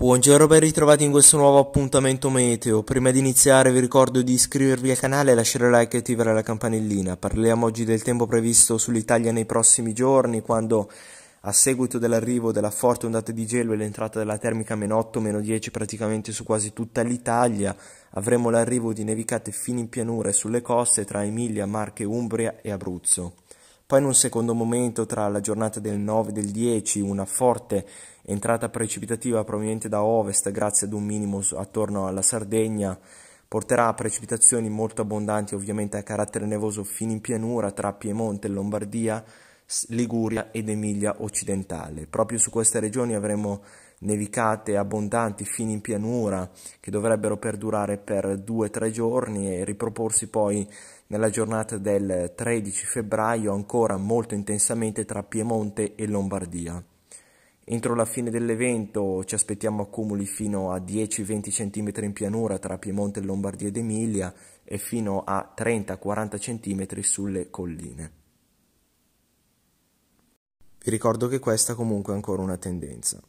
Buongiorno ben ritrovati in questo nuovo appuntamento meteo. Prima di iniziare vi ricordo di iscrivervi al canale, lasciare like e attivare la campanellina. Parliamo oggi del tempo previsto sull'Italia nei prossimi giorni, quando a seguito dell'arrivo della forte ondata di gelo e l'entrata della termica meno 8, meno 10 praticamente su quasi tutta l'Italia, avremo l'arrivo di nevicate fino in pianura e sulle coste tra Emilia, Marche, Umbria e Abruzzo poi in un secondo momento tra la giornata del 9 e del 10 una forte entrata precipitativa proveniente da ovest grazie ad un minimo attorno alla Sardegna porterà a precipitazioni molto abbondanti ovviamente a carattere nevoso fino in pianura tra Piemonte e Lombardia Liguria ed Emilia occidentale. Proprio su queste regioni avremo nevicate abbondanti fino in pianura che dovrebbero perdurare per 2-3 giorni e riproporsi poi nella giornata del 13 febbraio ancora molto intensamente tra Piemonte e Lombardia. Entro la fine dell'evento ci aspettiamo accumuli fino a 10-20 cm in pianura tra Piemonte, Lombardia ed Emilia e fino a 30-40 cm sulle colline ricordo che questa comunque è ancora una tendenza.